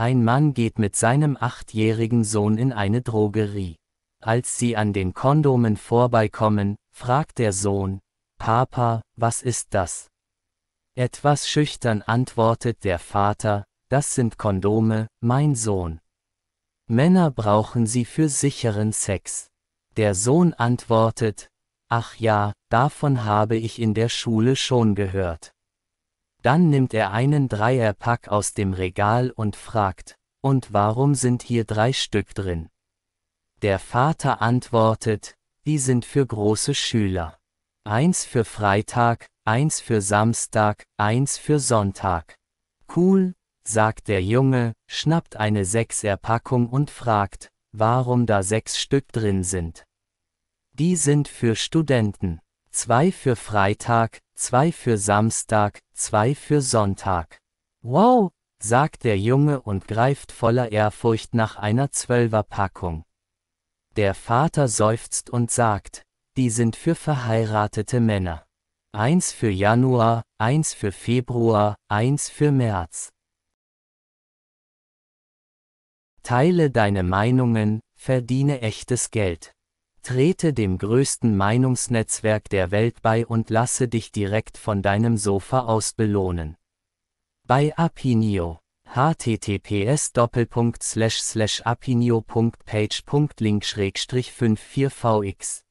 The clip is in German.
Ein Mann geht mit seinem achtjährigen Sohn in eine Drogerie. Als sie an den Kondomen vorbeikommen, fragt der Sohn, Papa, was ist das? Etwas schüchtern antwortet der Vater, das sind Kondome, mein Sohn. Männer brauchen sie für sicheren Sex. Der Sohn antwortet, ach ja, davon habe ich in der Schule schon gehört. Dann nimmt er einen Dreierpack aus dem Regal und fragt, und warum sind hier drei Stück drin? Der Vater antwortet, die sind für große Schüler. Eins für Freitag, eins für Samstag, eins für Sonntag. Cool, sagt der Junge, schnappt eine Sechserpackung und fragt, warum da sechs Stück drin sind. Die sind für Studenten. 2 für Freitag, 2 für Samstag, 2 für Sonntag. Wow, sagt der Junge und greift voller Ehrfurcht nach einer Zwölferpackung. Der Vater seufzt und sagt, die sind für verheiratete Männer. Eins für Januar, eins für Februar, eins für März. Teile deine Meinungen, verdiene echtes Geld. Trete dem größten Meinungsnetzwerk der Welt bei und lasse dich direkt von deinem Sofa aus belohnen. Bei Apinio. https apinio.page.link-54vx